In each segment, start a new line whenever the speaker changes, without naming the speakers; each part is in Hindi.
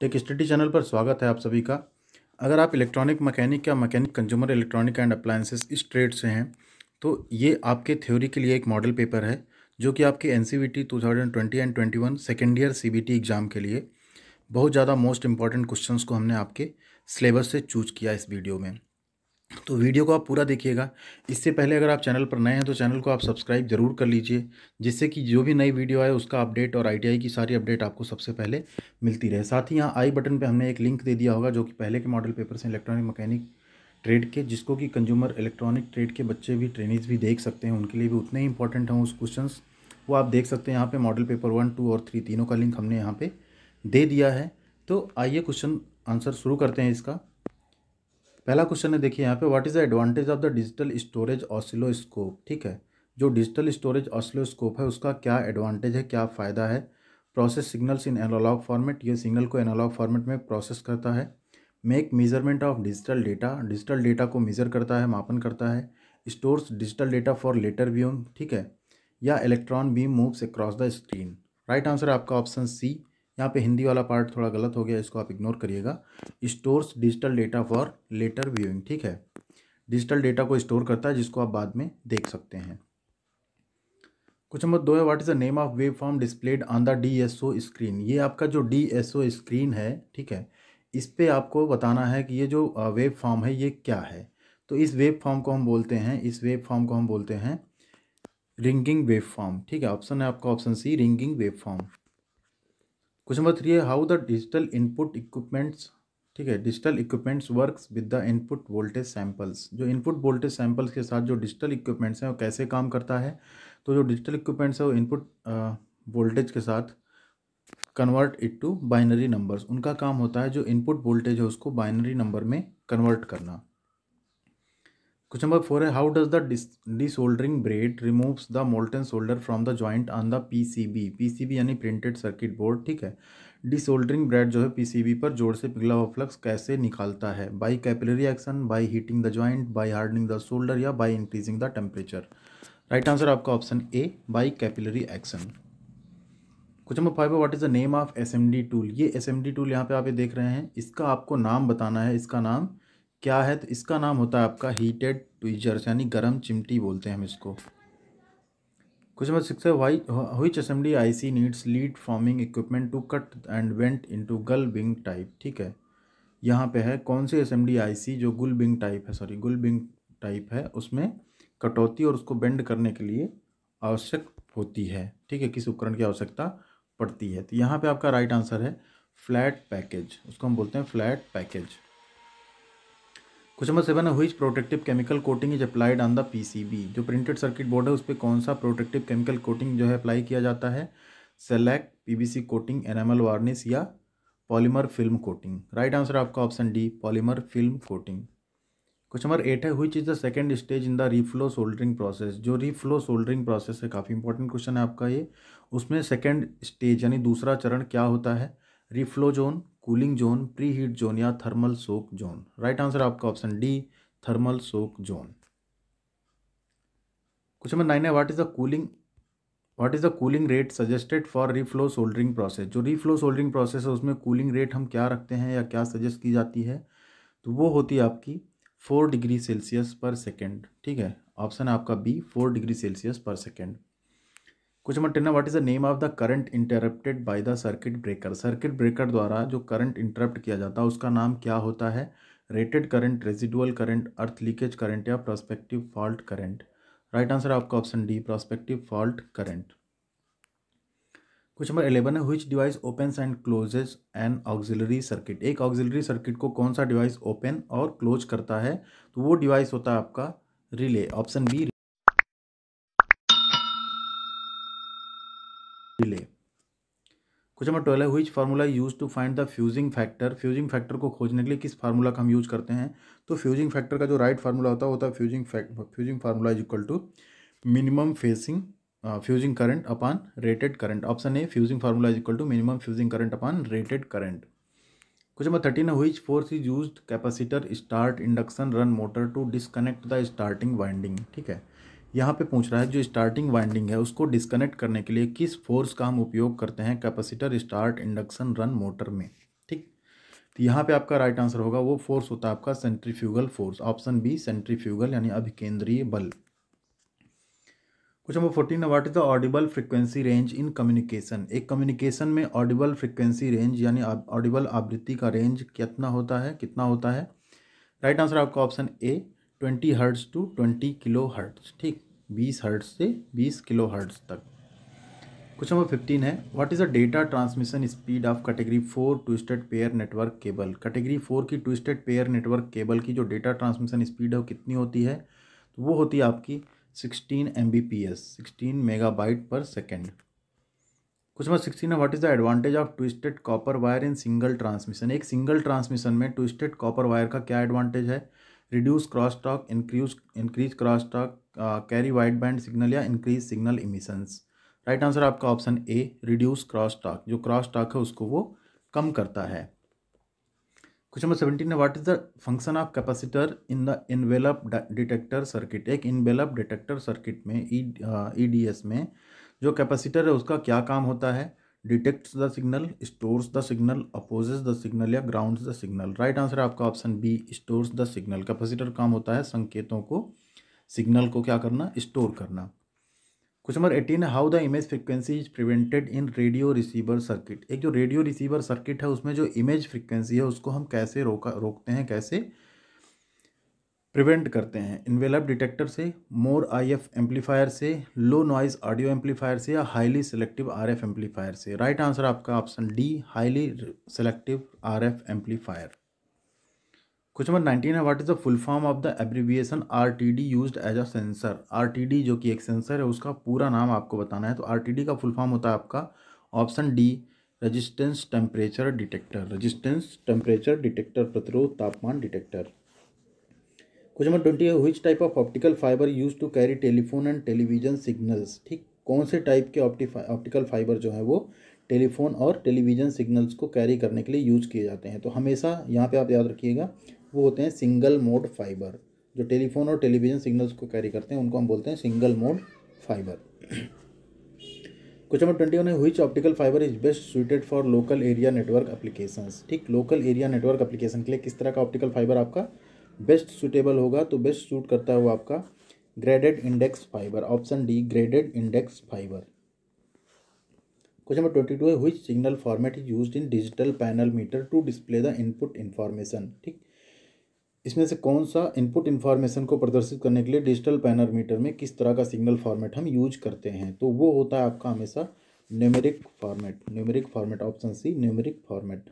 टेक स्टडी चैनल पर स्वागत है आप सभी का अगर आप इलेक्ट्रॉनिक मैकेनिक या mechanic consumer electronic and appliances इस ट्रेड से हैं तो ये आपके थ्योरी के लिए एक मॉडल पेपर है जो कि आपके N C B T two thousand twenty and twenty one second year C B T exam के लिए बहुत ज़्यादा मोस्ट इंपॉर्टेंट क्वेश्चन को हमने आपके सिलेबस से चूज किया इस वीडियो में तो वीडियो को आप पूरा देखिएगा इससे पहले अगर आप चैनल पर नए हैं तो चैनल को आप सब्सक्राइब जरूर कर लीजिए जिससे कि जो भी नई वीडियो आए उसका अपडेट और आईटीआई की सारी अपडेट आपको सबसे पहले मिलती रहे साथ ही यहाँ आई बटन पे हमने एक लिंक दे दिया होगा जो कि पहले के मॉडल पेपर हैं इलेक्ट्रॉनिक मैकेनिक ट्रेड के जिसको कि कंज्यूमर इलेक्ट्रॉनिक ट्रेड के बच्चे भी ट्रेनिज भी देख सकते हैं उनके लिए भी उतने ही इंपॉर्टेंट हैं उस क्वेश्चन वो आप देख सकते हैं यहाँ पर मॉडल पेपर वन टू और थ्री तीनों का लिंक हमने यहाँ पर दे दिया है तो आइए क्वेश्चन आंसर शुरू करते हैं इसका पहला क्वेश्चन है देखिए यहाँ पे what is the advantage of the digital storage oscilloscope ठीक है जो डिजिटल स्टोरेज ऑसिलोस्कोप है उसका क्या एडवांटेज है क्या फ़ायदा है process signals in analog format ये सिग्नल को एनालॉग फॉर्मेट में प्रोसेस करता है make measurement of digital data digital data को मेज़र करता है मापन करता है stores digital data for later viewing ठीक है या electron beam moves across the screen right answer आपका ऑप्शन सी यहाँ पे हिंदी वाला पार्ट थोड़ा गलत हो गया इसको आप इग्नोर करिएगा stores digital data for later viewing ठीक है डिजिटल डेटा को स्टोर करता है जिसको आप बाद में देख सकते हैं क्वेश्चन नंबर दो है what is the name of waveform displayed on the D screen ये आपका जो डी एस ओ स्क्रीन है ठीक है इस पर आपको बताना है कि ये जो वेब फॉर्म है ये क्या है तो इस वेब फॉर्म को हम बोलते हैं इस वेब फॉर्म को हम बोलते हैं रिंगिंग वेब फॉर्म ठीक है ऑप्शन है आपका option C ringing waveform question number three है how the digital input equipments ठीक है digital equipments works with the input voltage samples जो इनपुट वोल्टेज सैंपल्स के साथ जो डिजिटल इक्विपमेंट्स हैं वो कैसे काम करता है तो जो डिजिटल इक्विपमेंट्स है वो इनपुट वोल्टेज के साथ convert it to binary numbers उनका काम होता है जो इनपुट वोल्टेज है उसको बाइनरी नंबर में कन्वर्ट करना Question number 4 How does the dis desoldering braid removes the molten solder from the joint on the PCB PCB यानी प्रिंटेड सर्किट बोर्ड ठीक है डिसोल्डरिंग ब्रेड जो है पीसीबी पर जोर से पिघला हुआ फ्लक्स कैसे निकालता है by capillary action by heating the joint by hardening the solder या by increasing the temperature right answer आपका option A by capillary action कुछ number five what is the name of S M D tool ये एस एम डी टूल यहाँ पे आप ये देख रहे हैं इसका आपको नाम बताना है इसका नाम क्या है तो इसका नाम होता है आपका हीटेड ट्विजर्स यानी गर्म चिमटी बोलते हैं हम इसको कुछ नंबर सिक्स है वाई हुई assembly I C needs lead forming equipment to cut and bend into gull wing type ठीक है यहाँ पे है कौन सी असेंबली आईसी जो गुल बिंग टाइप है सॉरी गुल बिंग टाइप है उसमें कटौती और उसको बेंड करने के लिए आवश्यक होती है ठीक है किस उपकरण की आवश्यकता पड़ती है तो यहाँ पे आपका राइट आंसर है फ्लैट पैकेज उसको हम बोलते हैं flat package question number seven है which protective chemical coating is applied on the PCB जो प्रिंटेड सर्किट बोर्ड है उस पर कौन सा प्रोटेक्टिव केमिकल कोटिंग जो है अप्लाई किया जाता है select PBC coating enamel varnish या polymer film coating right answer आपका option D polymer film coating question number eight है which is the second stage in the reflow soldering process जो रीफ्लो सोल्डरिंग प्रोसेस है काफ़ी इंपॉर्टेंट क्वेश्चन है आपका ये उसमें सेकेंड स्टेज यानी दूसरा चरण क्या होता है reflow zone cooling zone pre heat zone या thermal soak zone right answer आपका option D thermal soak zone question number nine है what is the cooling what is the cooling rate suggested for reflow soldering process जो रीफ्लो सोल्डरिंग प्रोसेस है उसमें कूलिंग रेट हम क्या रखते हैं या क्या सजेस्ट की जाती है तो वो होती है आपकी four degree Celsius per second ठीक है ऑप्शन है आपका B four degree Celsius per second question number ten what is the name of the current interrupted by the circuit breaker circuit breaker द्वारा जो करंट इंटरप्ट किया जाता है उसका नाम क्या होता है rated current residual current earth leakage current या prospective fault current right answer आपका option D prospective fault current question number eleven है which device open and closes an auxiliary circuit एक ऑक्जिलरी सर्किट को कौन सा डिवाइस ओपन और क्लोज करता है तो वो डिवाइस होता है आपका रिले ऑप्शन बी डिले कुछ नंबर ट्वेल्व है which formula use to find the fusing factor fusing factor को खोजने के लिए किस फार्मूला का हम यूज करते हैं तो फ्यूजिंग फैक्टर का जो राइट फार्मूला होता है होता है fusing fusing formula is equal to minimum fusing fusing current upon rated current option A fusing formula is equal to minimum fusing current upon rated current कुछ नंबर थर्टीन है which force is use capacitor start induction run motor to disconnect the starting winding ठीक है यहाँ पे पूछ रहा है जो स्टार्टिंग वाइंडिंग है उसको डिस्कनेक्ट करने के लिए किस फोर्स का हम उपयोग करते हैं capacitor start induction run motor में ठीक तो यहाँ पे आपका राइट आंसर होगा वो फोर्स होता है आपका centrifugal force option B centrifugal यानी अभिकेंद्रीय बल question number fourteen what is the audible frequency range in communication एक कम्युनिकेशन में ऑडिबल फ्रिक्वेंसी रेंज यानी ऑडिबल आवृत्ति का रेंज कितना होता है कितना होता है राइट आंसर आपका option A twenty hertz to twenty kilo hertz ठीक बीस हर्ट्स से बीस किलो हर्ट्स तक क्वेश्चन नंबर फिफ्टीन है what is the data transmission speed of category four twisted pair network cable category four की ट्विस्टेड पेयर नेटवर्क केबल की जो डेटा ट्रांसमिशन स्पीड है वो कितनी होती है तो वो होती है आपकी sixteen M B P S sixteen megabyte per second question number sixteen है what is the advantage of twisted copper wire in single transmission एक सिंगल ट्रांसमिशन में ट्विस्टेड कॉपर वायर का क्या एडवांटेज है reduce cross talk increase increase cross talk carry wide band signal या increase signal emissions right answer आपका option A reduce cross talk जो क्रॉस टॉक है उसको वो कम करता है क्वेश्चन नंबर सेवेंटीन है what is the function of capacitor in the envelope detector circuit एक इनवेलप डिटेक्टर सर्किट में ई ई डी एस में जो कैपेसिटर है उसका क्या काम होता है detect the signal stores the signal opposes the signal या ground the signal right answer है आपका option B stores the signal capacitor काम होता है संकेतों को सिग्नल को क्या करना स्टोर करना question number eighteen how the image frequency is prevented in radio receiver circuit एक जो रेडियो रिसीवर सर्किट है उसमें जो इमेज फ्रिक्वेंसी है उसको हम कैसे रोका रोकते हैं कैसे प्रिवेंट करते हैं इन्वेलप डिटेक्टर से मोर आईएफ एम्पलीफायर से लो नॉइज़ ऑडियो एम्पलीफायर से या हाईली आर आरएफ एम्पलीफायर से राइट right आंसर आपका option D highly R RF amplifier question number nineteen है what is the full form of the abbreviation R T D use as a sensor R T D जो कि एक सेंसर है उसका पूरा नाम आपको बताना है तो आर टी डी का फुल फॉर्म होता है आपका option D resistance temperature detector resistance temperature detector प्रतिरोध तापमान डिटेक्टर क्वेश्चन नंबर ट्वेंटी है which type of optical fibre use to carry telephone and television signals ठीक कौन से टाइप के ऑप्टिकल फाइबर जो है वो टेलीफोन और टेलीविजन सिग्नल्स को कैरी करने के लिए यूज किए जाते हैं तो हमेशा यहाँ पे आप याद रखिएगा वो होते हैं सिंगल मोड फाइबर जो टेलीफोन और टेलीविजन सिग्नल्स को कैरी करते हैं उनको हम बोलते हैं single mode fibre question number twenty one है which optical fibre is best suited for local area network application ठीक लोकल एरिया नेटवर्क अप्लीकेशन के लिए किस तरह का ऑप्टिकल फाइबर आपका बेस्ट सुटेबल होगा तो बेस्ट सूट करता है वो आपका graded index fibre option D graded index fibre question number twenty two है which signal format is use in digital panel meter to display the input information ठीक इसमें से कौन सा इनपुट इन्फॉर्मेशन को प्रदर्शित करने के लिए डिजिटल पैनल मीटर में किस तरह का सिग्नल फॉर्मेट हम यूज करते हैं तो वो होता है आपका हमेशा numeric format numeric format option C numeric format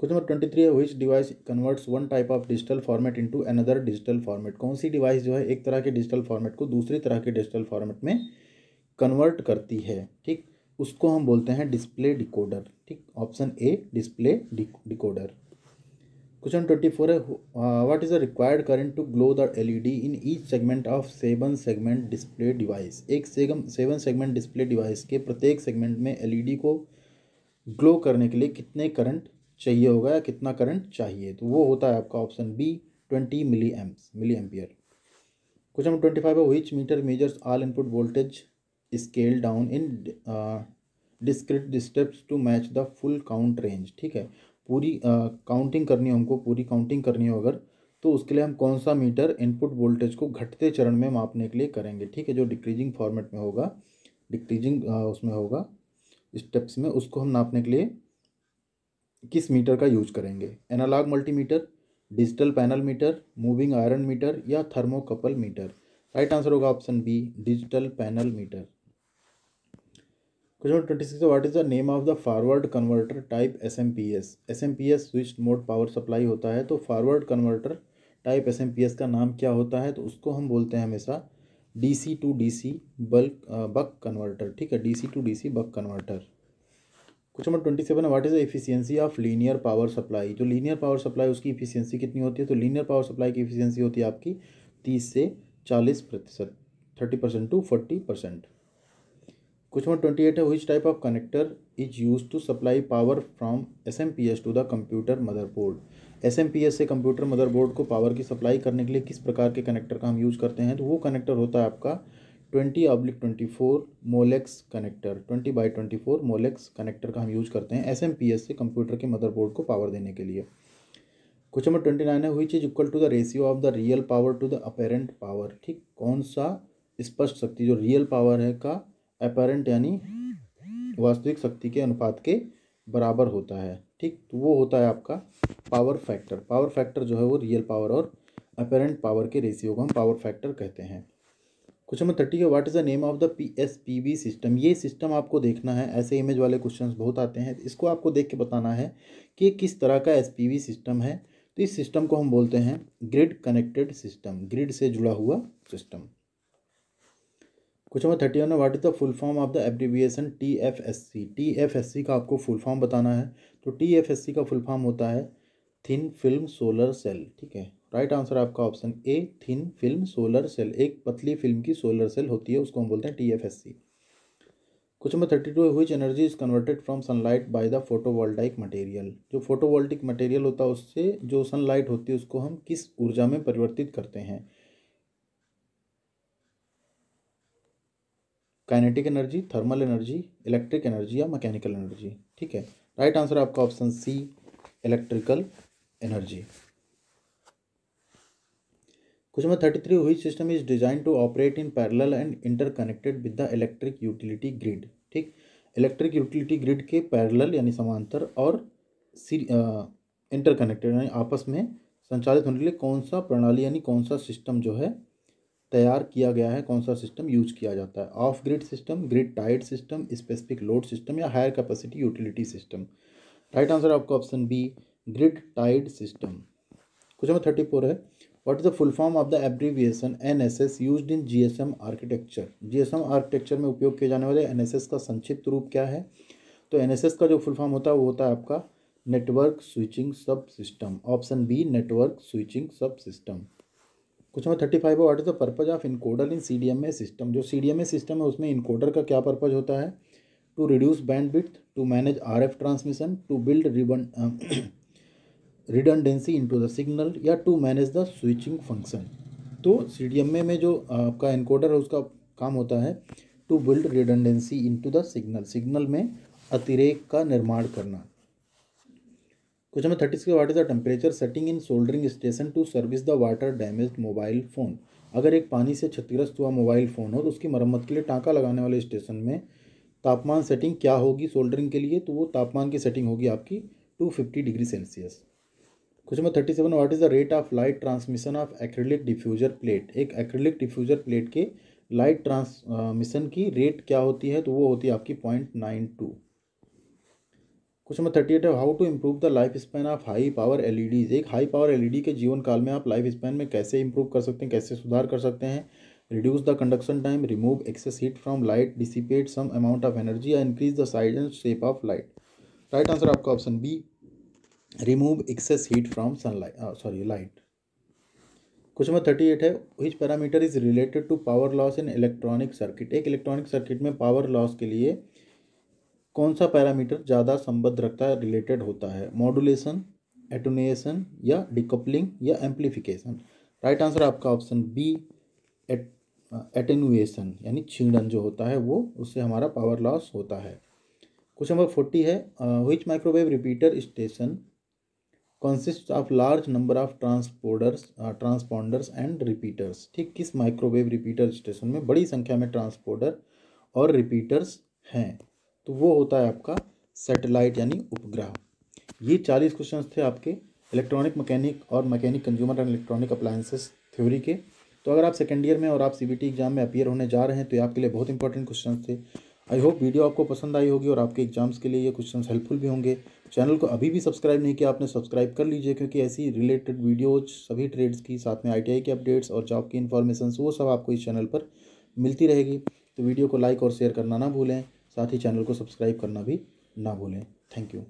question number twenty three है which device converts one type of digital format into another digital format कौन सी डिवाइस जो है एक तरह के डिजिटल फॉर्मेट को दूसरी तरह के डिजिटल फॉर्मेट में कन्वर्ट करती है ठीक उसको हम बोलते हैं डिस्प्ले डिकोडर ठीक option A display decoder question twenty four है what is the required current to glow the LED in each segment of seven segment display device एक सेगम सेवन सेगमेंट डिस्प्ले डिवाइस के प्रत्येक सेगमेंट में एलईडी e को ग्लो करने के लिए कितने करंट चाहिए होगा या कितना करंट चाहिए तो वो होता है आपका option B twenty milli amps milli ampere question number twenty five है which meter measures all input voltage scale down in discrete steps to match the full count range ठीक है पूरी काउंटिंग uh, करनी हो हमको पूरी काउंटिंग करनी हो अगर तो उसके लिए हम कौन सा मीटर इनपुट वोल्टेज को घटते चरण में मापने के लिए करेंगे ठीक है जो डिक्रीजिंग फॉर्मेट में होगा डिक्रीजिंग uh, उसमें होगा स्टेप्स में उसको हम नापने के लिए किस मीटर का यूज करेंगे analogue multimeter digital panel meter moving iron meter या थर्मोकपल मीटर राइट आंसर होगा option B digital panel meter question twenty six what is the name of the forward converter type S M P S S M P S switch mode power supply होता है तो forward converter type S M P S का नाम क्या होता है तो उसको हम बोलते हैं हमेशा D C to D C bulk buck converter ठीक है D C to D C buck converter question number twenty seven what is the efficiency of linear power supply जो लीनियर पावर सप्लाई उसकी इफिशियंसी कितनी होती है तो लीनियर पावर सप्लाई की इफिशियंसी होती है आपकी तीस से चालीस प्रतिशत thirty percent to forty percent question number twenty eight है which type of connector is use to supply power from S M P S to the computer motherboard S M P S से कंप्यूटर मदरबोर्ड को पावर की सप्लाई करने के लिए किस प्रकार के कनेक्टर का हम यूज़ करते हैं तो वो कनेक्टर होता है आपका twenty oblique twenty four Molex connector twenty by twenty four Molex connector का हम यूज़ करते हैं एस एम पी एस से कंप्यूटर के मदरबोर्ड को पावर देने के लिए क्वेश्चन नंबर ट्वेंटी नाइन है हुई चीज equal to the ratio of the real power to the apparent power ठीक कौन सा स्पष्ट शक्ति जो रियल पावर है का अपेरेंट यानी वास्तविक शक्ति के अनुपात के बराबर होता है ठीक तो वो होता है आपका पावर फैक्टर पावर फैक्टर जो है वो रियल पावर और अपेरेंट पावर के रेशियो को हम पावर फैक्टर कहते हैं क्वेश्चन नंबर थर्टी है what is the name of the P S P V system ये सिस्टम आपको देखना है ऐसे इमेज वाले क्वेश्चन बहुत आते हैं इसको आपको देख के बताना है कि किस तरह का एस पी वी सिस्टम है तो इस सिस्टम को हम बोलते हैं ग्रिड कनेक्टेड सिस्टम ग्रिड से जुड़ा हुआ system question number thirty one what is the full form of the abbreviation T F S C T F S C का आपको फुल फॉर्म बताना है तो टी एफ एस सी का फुल फॉर्म होता है थिन फिल्म सोलर सेल ठीक है राइट आंसर आपका option A thin film solar cell एक पतली फिल्म की सोलर सेल होती है उसको हम बोलते हैं T F S C question number thirty two which energy is converted from sunlight by the photovoltaic material जो फोटोवोल्टिक मटेरियल होता है उससे जो सनलाइट होती है उसको हम किस ऊर्जा में परिवर्तित करते हैं kinetic energy thermal energy electric energy या मैकेनिकल एनर्जी ठीक है राइट आंसर आपका option C electrical energy question number thirty three which system is design to operate in parallel and interconnected with the electric utility grid ठीक इलेक्ट्रिक यूटिलिटी ग्रिड के पैरेलल यानी समांतर और इंटरकनेक्टेड यानी आपस में संचालित होने के लिए कौन सा प्रणाली यानी कौन सा सिस्टम जो है तैयार किया गया है कौन सा सिस्टम यूज किया जाता है off grid system grid tied system specific load system या higher capacity utility system right answer आपका option B grid tied system question number thirty four है what is the full form of the abbreviation N S S used in G S M architecture G S M architecture में उपयोग किए जाने वाले एन एस एस का संक्षिप्त रूप क्या है तो एन एस एस का जो फुल फॉर्म होता है वो होता है आपका network switching sub system option B network switching sub system कुछ में thirty five what is the purpose of encoder in C D M A system जो C D M A system है उसमें इनकोडर का क्या पर्पज होता है to reduce band bit to manage R F transmission to build ribbon redundancy into the signal या to manage the switching function तो सी में जो आपका एनकोडर है उसका काम होता है to build redundancy into the signal signal में अतिरेक का निर्माण करना क्वेश्चन हमें thirty six what is the temperature setting in soldering station to service the water damage mobile phone अगर एक पानी से क्षतिग्रस्त हुआ मोबाइल फ़ोन हो तो उसकी मरम्मत के लिए टाँका लगाने वाले स्टेशन में तापमान सेटिंग क्या होगी सोल्डरिंग के लिए तो वो तापमान की सेटिंग होगी आपकी two fifty degree Celsius question number thirty seven what is the rate of light transmission of acrylic diffuser plate एक एक्रेलिक डिफ्यूजर प्लेट के लाइट ट्रांसमिशन की रेट क्या होती है तो वो होती है आपकी point nine two question number thirty eight है how to improve the life span of high power L एक हाई पावर एल के जीवन काल में आप लाइफ स्पैन में कैसे इंप्रूव कर सकते हैं कैसे सुधार कर सकते हैं reduce the conduction time remove excess heat from light dissipate some amount of energy या increase the size and shape of light right answer आपका option B remove excess heat from sunlight sorry light question number thirty eight है which parameter is related to power loss in electronic circuit एक इलेक्ट्रॉनिक सर्किट में पावर लॉस के लिए कौन सा पैरामीटर ज़्यादा संबद्ध रखता है रिलेटेड होता है मॉडुलेशन एटोनेशन या डिकपलिंग या एम्पलीफिकेशन राइट आंसर आपका ऑप्शन बी एट एटेनुएसन यानी छीणन जो होता है वो उससे हमारा पावर लॉस होता है क्वेश्चन नंबर फोर्टी है which microwave repeater station consist of large number of transponders transponders and repeaters ठीक किस माइक्रोवेव रिपीटर स्टेशन में बड़ी संख्या में ट्रांसपोर्टर और रिपीटर्स हैं तो वो होता है आपका सेटेलाइट यानी उपग्रह ये चालीस क्वेश्चन थे आपके इलेक्ट्रॉनिक मैकेनिक और mechanic consumer and electronic appliances theory के तो अगर आप सेकेंड ईयर में और आप सी एग्ज़ाम में अपियर होने जा रहे हैं तो ये आपके लिए बहुत इंपॉर्टेंट क्वेश्चन थे आई होप वीडियो आपको पसंद आई होगी और आपके एग्जाम्स के लिए ये क्वेश्चन हेल्पफुल भी होंगे चैनल को अभी भी सब्सक्राइब नहीं किया आपने सब्सक्राइब कर लीजिए क्योंकि ऐसी रिलेटेड वीडियोज सभी ट्रेड्स की साथ में आईटीआई के अपडेट्स और जॉब की इन्फॉर्मेशन वो सब आपको इस चैनल पर मिलती रहेगी तो वीडियो को लाइक और शेयर करना ना भूलें साथ ही चैनल को सब्सक्राइब करना भी ना भूलें थैंक यू